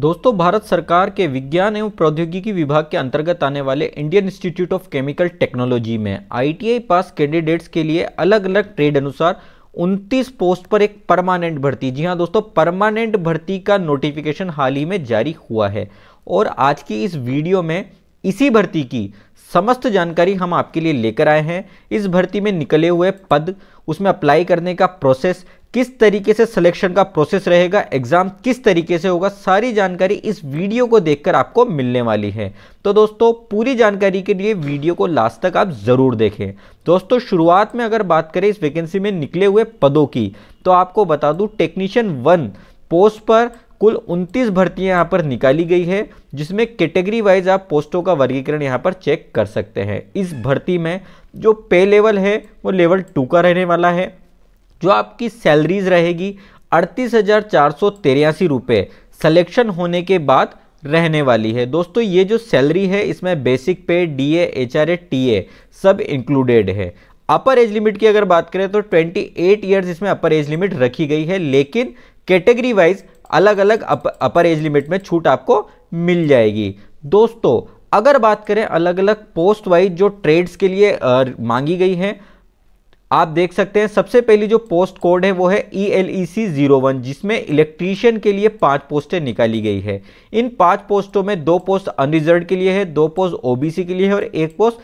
दोस्तों भारत सरकार के विज्ञान एवं प्रौद्योगिकी विभाग के अंतर्गत आने वाले Indian Institute of Chemical Technology में आईटीआई पास कैंडिडेट्स के लिए अलग अलग ट्रेड अनुसार 29 पोस्ट पर एक परमानेंट भर्ती जी हाँ दोस्तों परमानेंट भर्ती का नोटिफिकेशन हाल ही में जारी हुआ है और आज की इस वीडियो में इसी भर्ती की समस्त जानकारी हम आपके लिए लेकर आए हैं इस भर्ती में निकले हुए पद उसमें अप्लाई करने का प्रोसेस किस तरीके से सिलेक्शन का प्रोसेस रहेगा एग्ज़ाम किस तरीके से होगा सारी जानकारी इस वीडियो को देखकर आपको मिलने वाली है तो दोस्तों पूरी जानकारी के लिए वीडियो को लास्ट तक आप ज़रूर देखें दोस्तों शुरुआत में अगर बात करें इस वैकेंसी में निकले हुए पदों की तो आपको बता दूँ टेक्नीशियन वन पोस्ट पर कुल उनतीस भर्तियां यहाँ पर निकाली गई है जिसमें कैटेगरी वाइज आप पोस्टों का वर्गीकरण यहाँ पर चेक कर सकते हैं इस भर्ती में जो पे लेवल है वो लेवल टू का रहने वाला है जो आपकी सैलरीज रहेगी अड़तीस हज़ार चार सौ रुपये होने के बाद रहने वाली है दोस्तों ये जो सैलरी है इसमें basic pay D A H R A T A सब इंक्लूडेड है अपर एज लिमिट की अगर बात करें तो 28 इयर्स इसमें अपर एज लिमिट रखी गई है लेकिन कैटेगरी वाइज अलग अलग अप, अपर एज लिमिट में छूट आपको मिल जाएगी दोस्तों अगर बात करें अलग अलग पोस्ट वाइज जो ट्रेड्स के लिए आ, मांगी गई है आप देख सकते हैं सबसे पहली जो पोस्ट कोड है वो है E L E C zero one जिसमें इलेक्ट्रीशियन के लिए पांच पोस्टें निकाली गई है इन पांच पोस्टों में दो पोस्ट अनरिजर्व के लिए है दो पोस्ट ओबीसी के लिए है और एक पोस्ट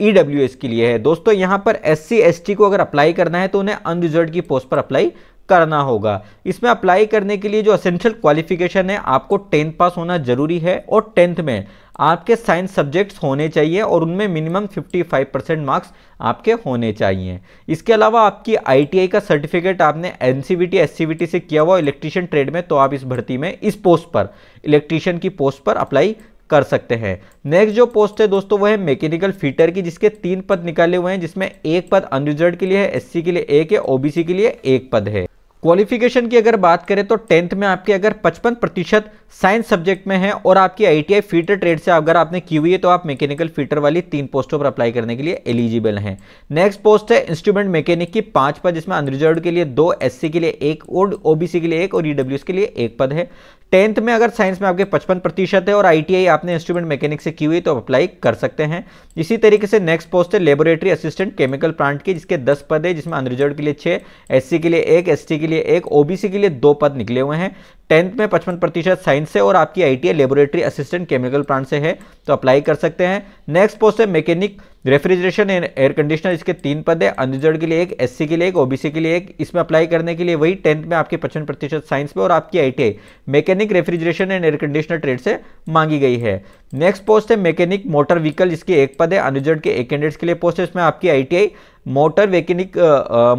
ई e के लिए है दोस्तों यहाँ पर एस सी को अगर अप्लाई करना है तो उन्हें अनरिजर्व की पोस्ट पर अप्लाई करना होगा इसमें अप्लाई करने के लिए जो असेंशियल क्वालिफिकेशन है आपको टेंथ पास होना जरूरी है और टेंथ में आपके साइंस सब्जेक्ट्स होने चाहिए और उनमें मिनिमम 55 परसेंट मार्क्स आपके होने चाहिए इसके अलावा आपकी आईटीआई का सर्टिफिकेट आपने एनसीबीटी एससीबीटी e e से किया हुआ इलेक्ट्रीशियन ट्रेड में तो आप इस भर्ती में इस पोस्ट पर इलेक्ट्रीशियन की पोस्ट पर अप्लाई कर सकते हैं नेक्स्ट जो पोस्ट है दोस्तों वो है मैकेनिकल फीटर की जिसके तीन पद निकाले हुए हैं जिसमें एक पद अनरिजर्व के लिए है एससी के लिए एक है ओबीसी के लिए एक पद है क्वालिफिकेशन की अगर बात करें तो टेंथ में आपके अगर 55 प्रतिशत साइंस सब्जेक्ट में है और आपकी आईटीआई फीटर ट्रेड से अगर आपने की हुई है तो आप मैकेनिकल फीटर वाली तीन पोस्टों पर अप्लाई करने के लिए एलिजिबल हैं नेक्स्ट पोस्ट है इंस्ट्रूमेंट मैकेनिक की पांच पद जिसमें अनरिजर्व के लिए दो एस के लिए एक और ओबीसी के लिए एक और ईडब्ल्यू e के लिए एक पद है टेंथ में अगर साइंस में आपके 55 प्रतिशत है और आईटीआई आपने इंस्ट्रूमेंट मैकेनिक से की हुई तो अप्लाई कर सकते हैं इसी तरीके से नेक्स्ट पोस्ट है लेबोरेटरी असिस्टेंट केमिकल प्लांट की जिसके 10 पद है जिसमें अनरिजर्व के लिए छह एससी के लिए एक एसटी के लिए एक ओबीसी के लिए दो पद निकले हुए हैं टेंथ में पचपन प्रतिशत साइंस से और आपकी ITI laboratory assistant chemical plant से है तो अप्लाई कर सकते हैं नेक्स्ट पोस्ट है mechanic refrigeration and air conditioner इसके तीन पद है अंधजड़ के लिए एक एससी के लिए एक ओबीसी के लिए एक इसमें अप्लाई करने के लिए वही टेंथ में आपके पचपन प्रतिशत साइंस में और आपकी I mechanic refrigeration and air conditioner trade से मांगी गई है नेक्स्ट पोस्ट है मैकेनिक मोटर व्हीकल इसके एक पद है अनरिजर्व के एक कैंडिडेट्स के लिए पोस्ट है इसमें आपकी I motor mechanic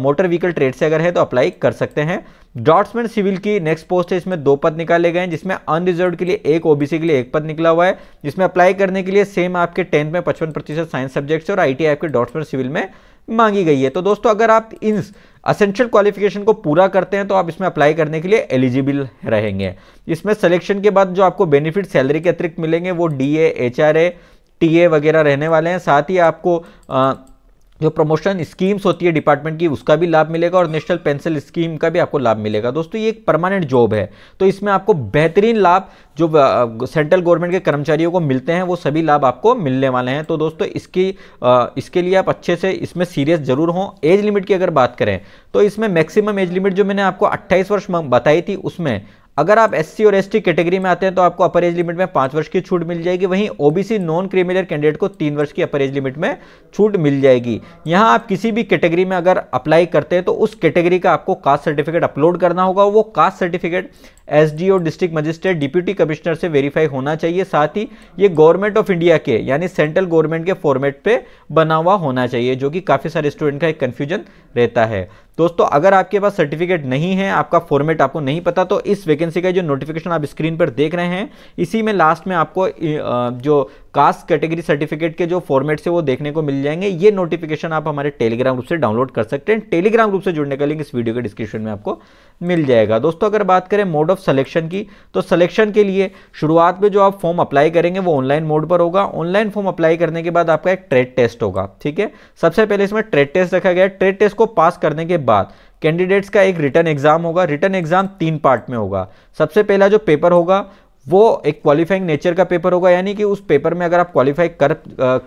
motor vehicle trade से अगर है तो अप्लाई कर सकते हैं ड्रॉट्समैन सिविल की नेक्स्ट पोस्ट है इसमें दो पद निकाले गए हैं जिसमें अनरिजर्व के लिए एक ओबीसी के लिए एक पद निकला हुआ है जिसमें अप्लाई करने के लिए सेम आपके टेंथ में पचपन प्रतिशत साइंस सब्जेक्ट्स और आई टी आपके सिविल में मांगी गई है तो दोस्तों अगर आप इन असेंशियल क्वालिफिकेशन को पूरा करते हैं तो आप इसमें अप्लाई करने के लिए एलिजिबल रहेंगे इसमें सिलेक्शन के बाद जो आपको बेनिफिट सैलरी के अतिरिक्त मिलेंगे वो D A H R A T A वगैरह रहने वाले हैं साथ ही आपको आ, जो प्रमोशन स्कीम्स होती है डिपार्टमेंट की उसका भी लाभ मिलेगा और नेशनल पेंशन स्कीम का भी आपको लाभ मिलेगा दोस्तों ये एक परमानेंट जॉब है तो इसमें आपको बेहतरीन लाभ जो सेंट्रल गवर्नमेंट के कर्मचारियों को मिलते हैं वो सभी लाभ आपको मिलने वाले हैं तो दोस्तों इसकी आ, इसके लिए आप अच्छे से इसमें सीरियस जरूर हों एज लिमिट की अगर बात करें तो इसमें मैक्सिमम एज लिमिट जो मैंने आपको अट्ठाईस वर्ष बताई थी उसमें अगर आप एससी और एसटी कैटेगरी में आते हैं तो आपको अपर एज लिमिट में पाँच वर्ष की छूट मिल जाएगी वहीं ओबीसी नॉन क्रिमिनल कैंडिडेट को तीन वर्ष की अपर एज लिमिट में छूट मिल जाएगी यहाँ आप किसी भी कैटेगरी में अगर अप्लाई करते हैं तो उस कैटेगरी का आपको कास्ट सर्टिफिकेट अपलोड करना होगा वो caste certificate SDO district magistrate deputy commissioner से वेरीफाई होना चाहिए साथ ही ये गवर्नमेंट ऑफ इंडिया के यानी सेंट्रल गवर्नमेंट के फॉर्मेट पर बना हुआ होना चाहिए जो कि काफ़ी सारे स्टूडेंट का एक कन्फ्यूजन रहता है दोस्तों अगर आपके पास सर्टिफिकेट नहीं है आपका फॉर्मेट आपको नहीं पता तो इस वैकेंसी का जो नोटिफिकेशन आप स्क्रीन पर देख रहे हैं इसी में लास्ट में आपको जो कास्ट कैटेगरी सर्टिफिकेट के जो फॉर्मेट से वो देखने को मिल जाएंगे ये नोटिफिकेशन आप हमारे टेलीग्राम ग्रुप से डाउनलोड कर सकते हैं टेलीग्राम ग्रुप से जुड़ने का लिंक इस वीडियो के डिस्क्रिप्शन में आपको मिल जाएगा दोस्तों अगर बात करें मोड ऑफ सिलेक्शन की तो सिलेक्शन के लिए शुरुआत में जो आप फॉर्म अप्लाई करेंगे वो ऑनलाइन मोड पर होगा ऑनलाइन फॉर्म अप्लाई करने के बाद आपका एक ट्रेड टेस्ट होगा ठीक है सबसे पहले इसमें ट्रेड टेस्ट रखा गया ट्रेड टेस्ट को पास करने के बाद कैंडिडेट्स का एक रिटर्न एग्जाम होगा रिटर्न एग्जाम तीन पार्ट में होगा सबसे पहला जो पेपर होगा वो एक क्वालिफाइंग नेचर का पेपर होगा यानी कि उस पेपर में अगर आप क्वालिफाई कर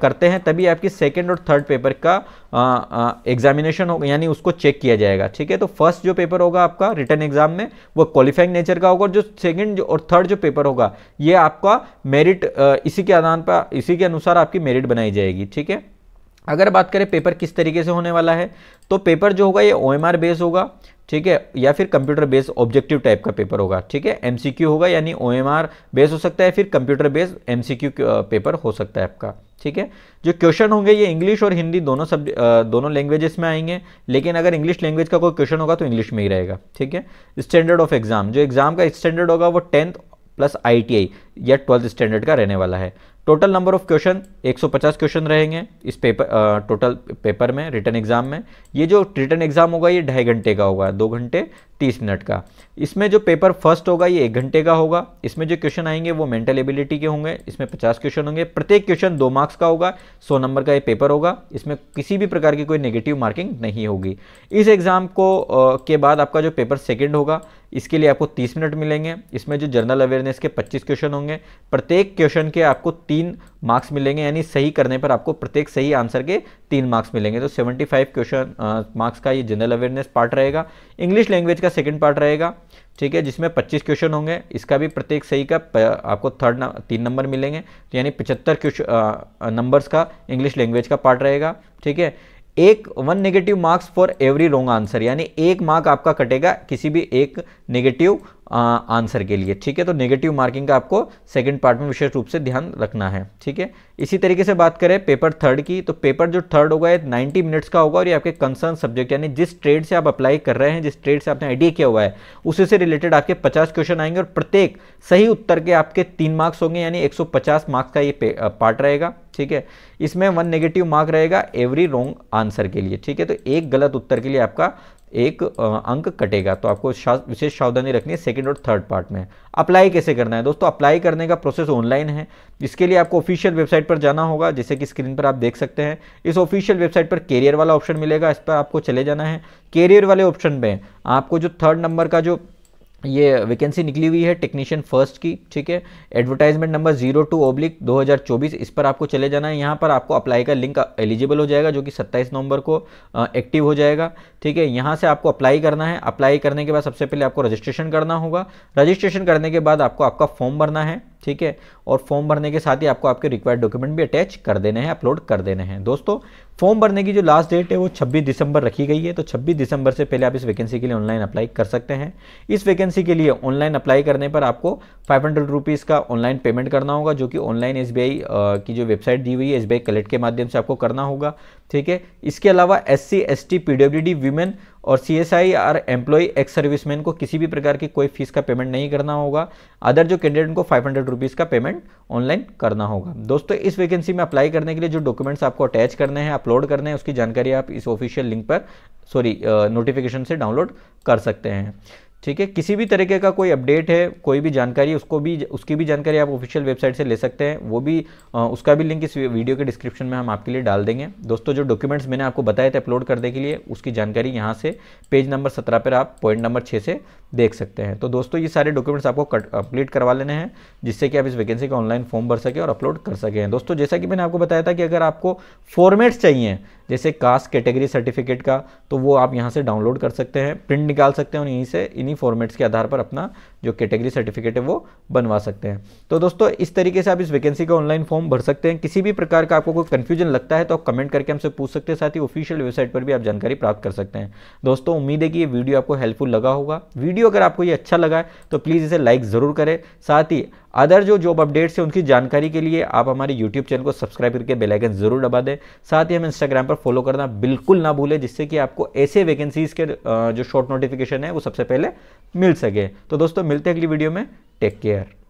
करते हैं तभी आपकी सेकेंड और थर्ड पेपर का एग्जामिनेशन होगा यानी उसको चेक किया जाएगा ठीक है तो फर्स्ट जो पेपर होगा आपका रिटर्न एग्जाम में वो क्वालिफाइंग नेचर का होगा और जो सेकेंड और थर्ड जो पेपर होगा ये आपका मेरिट इसी के आधार पर इसी के अनुसार आपकी मेरिट बनाई जाएगी ठीक है अगर बात करें पेपर किस तरीके से होने वाला है तो पेपर जो होगा ये ओ बेस होगा ठीक है या फिर कंप्यूटर बेस्ड ऑब्जेक्टिव टाइप का पेपर होगा ठीक है एमसीक्यू होगा यानी ओएमआर बेस हो सकता है फिर कंप्यूटर बेस्ड एमसीक्यू पेपर हो सकता है आपका ठीक है जो क्वेश्चन होंगे ये इंग्लिश और हिंदी दोनों सब दोनों लैंग्वेजेस में आएंगे लेकिन अगर इंग्लिश लैंग्वेज का कोई क्वेश्चन होगा तो इंग्लिश में ही रहेगा ठीक है स्टैंडर्ड ऑफ एग्जाम जो एग्जाम का स्टैंडर्ड होगा वो टेंथ प्लस आई या ट्वेल्थ स्टैंडर्ड का रहने वाला है total number of question 150 question रहेंगे इस पेपर टोटल पेपर में रिटर्न एग्जाम में ये जो रिटर्न एग्जाम होगा ये ढाई घंटे का होगा दो घंटे तीस मिनट का इसमें जो पेपर फर्स्ट होगा ये एक घंटे का होगा इसमें जो क्वेश्चन आएंगे वो मेंटल एबिलिटी के होंगे इसमें पचास क्वेश्चन होंगे प्रत्येक क्वेश्चन दो मार्क्स का होगा सौ नंबर का ये पेपर होगा इसमें किसी भी प्रकार की कोई नेगेटिव मार्किंग नहीं होगी इस एग्ज़ाम को आ, के बाद आपका जो पेपर सेकेंड होगा इसके लिए आपको तीस मिनट मिलेंगे इसमें जो जनरल अवेयरनेस के पच्चीस क्वेश्चन होंगे प्रत्येक क्वेश्चन के आपको तीन मार्क्स मिलेंगे यानी सही करने पर आपको प्रत्येक सही आंसर के तीन मार्क्स मिलेंगे तो 75 क्वेश्चन मार्क्स का ये जनरल अवेयरनेस पार्ट रहेगा इंग्लिश लैंग्वेज का सेकंड पार्ट रहेगा ठीक है जिसमें 25 क्वेश्चन होंगे इसका भी प्रत्येक सही का आपको थर्ड तीन नंबर मिलेंगे तो यानी पचहत्तर क्वेश्चन नंबर्स का इंग्लिश लैंग्वेज का पार्ट रहेगा ठीक है एक one negative marks for every wrong answer यानी एक मार्क आपका कटेगा किसी भी एक नेगेटिव आंसर के लिए ठीक है तो नेगेटिव मार्किंग का आपको सेकंड पार्ट में विशेष रूप से ध्यान रखना है ठीक है इसी तरीके से बात करें पेपर थर्ड की तो पेपर जो थर्ड होगा ये 90 मिनट्स का होगा और ये आपके कंसर्न सब्जेक्ट यानी जिस ट्रेड से आप अप्लाई कर रहे हैं जिस ट्रेड से आपने आइडिया किया हुआ है उसी से रिलेटेड आपके पचास क्वेश्चन आएंगे और प्रत्येक सही उत्तर के आपके तीन मार्क्स होंगे यानी एक मार्क्स का ये पार्ट रहेगा ठीक है इसमें वन नेगेटिव मार्क रहेगा एवरी रॉन्ग आंसर के लिए ठीक है तो एक गलत उत्तर के लिए आपका एक अंक कटेगा तो आपको विशेष सावधानी रखनी है सेकेंड और थर्ड पार्ट में अप्लाई कैसे करना है दोस्तों अप्लाई करने का प्रोसेस ऑनलाइन है इसके लिए आपको ऑफिशियल वेबसाइट पर जाना होगा जैसे कि स्क्रीन पर आप देख सकते हैं इस ऑफिशियल वेबसाइट पर कैरियर वाला ऑप्शन मिलेगा इस पर आपको चले जाना है कैरियर वाले ऑप्शन में आपको जो थर्ड नंबर का जो ये वैकेंसी निकली हुई है टेक्नीशियन फर्स्ट की ठीक है advertisement number zero two oblique दो हज़ार चौबीस इस पर आपको चले जाना है यहाँ पर आपको अप्लाई का लिंक एलिजिबल हो जाएगा जो कि सत्ताईस नवंबर को एक्टिव हो जाएगा ठीक है यहाँ से आपको अप्लाई करना है अप्लाई करने के बाद सबसे पहले आपको रजिस्ट्रेशन करना होगा रजिस्ट्रेशन करने के बाद आपको आपका फॉर्म भरना है ठीक है और फॉर्म भरने के साथ ही आपको आपके रिक्वायर्ड डॉक्यूमेंट भी अटैच कर देने हैं अपलोड कर देने हैं दोस्तों फॉर्म भरने की जो लास्ट डेट है वो 26 दिसंबर रखी गई है तो 26 दिसंबर से पहले आप इस वैकेंसी के लिए ऑनलाइन अप्लाई कर सकते हैं इस वैकेंसी के लिए ऑनलाइन अप्लाई करने पर आपको फाइव हंड्रेड रुपीज़ का ऑनलाइन पेमेंट करना होगा जो कि ऑनलाइन एस की जो वेबसाइट दी हुई है एस कलेक्ट के माध्यम से आपको करना होगा ठीक है इसके अलावा एस सी एस टी और C S I R employ ex serviceman को किसी भी प्रकार की कोई फीस का पेमेंट नहीं करना होगा अदर जो कैंडिडेट उनको फाइव हंड्रेड रुपीज़ का पेमेंट ऑनलाइन करना होगा दोस्तों इस वैकेंसी में अप्लाई करने के लिए जो डॉक्यूमेंट्स आपको अटैच करने हैं अपलोड करने हैं उसकी जानकारी आप इस ऑफिशियल लिंक पर सॉरी नोटिफिकेशन से डाउनलोड कर सकते हैं ठीक है किसी भी तरीके का कोई अपडेट है कोई भी जानकारी उसको भी उसकी भी जानकारी आप ऑफिशियल वेबसाइट से ले सकते हैं वो भी आ, उसका भी लिंक इस वीडियो के डिस्क्रिप्शन में हम आपके लिए डाल देंगे दोस्तों जो डॉक्यूमेंट्स मैंने आपको बताए थे अपलोड करने के लिए उसकी जानकारी यहाँ से पेज नंबर सत्रह पर आप पॉइंट नंबर छः से देख सकते हैं तो दोस्तों ये सारे डॉक्यूमेंट्स आपको कंप्लीट करवा लेने हैं जिससे कि आप इस वैकेंसी का ऑनलाइन फॉर्म भर सके और अपलोड कर सकें दोस्तों जैसा कि मैंने आपको बताया था कि अगर आपको फॉर्मेट्स चाहिए जैसे कास्ट कैटेगरी सर्टिफिकेट का तो वो आप यहाँ से डाउनलोड कर सकते हैं प्रिंट निकाल सकते हैं और यहीं से इन्हीं फॉर्मेट्स के आधार पर अपना जो कैटेगरी सर्टिफिकेट है वो बनवा सकते हैं तो दोस्तों इस तरीके से आप इस वैकेंसी का ऑनलाइन फॉर्म भर सकते हैं किसी भी प्रकार का आपको कोई कन्फ्यूजन लगता है तो आप कमेंट करके हमसे पूछ सकते हैं साथ ही ऑफिशियल वेबसाइट पर भी आप जानकारी प्राप्त कर सकते हैं दोस्तों उम्मीद है कि ये वीडियो आपको हेल्पफुल लगा होगा वीडियो अगर आपको ये अच्छा लगा है तो प्लीज़ इसे लाइक ज़रूर करें साथ ही अदर जो जॉब अपडेट्स हैं उनकी जानकारी के लिए आप हमारे यूट्यूब चैनल को सब्सक्राइब करके बेलाइकन ज़रूर दबा दें साथ ही हम इंस्टाग्राम पर फॉलो करना बिल्कुल ना भूलें जिससे कि आपको ऐसे वैकेंसीज़ के जो शॉर्ट नोटिफिकेशन है वो सबसे पहले मिल सके तो दोस्तों मिलते हैं अगली वीडियो में टेक केयर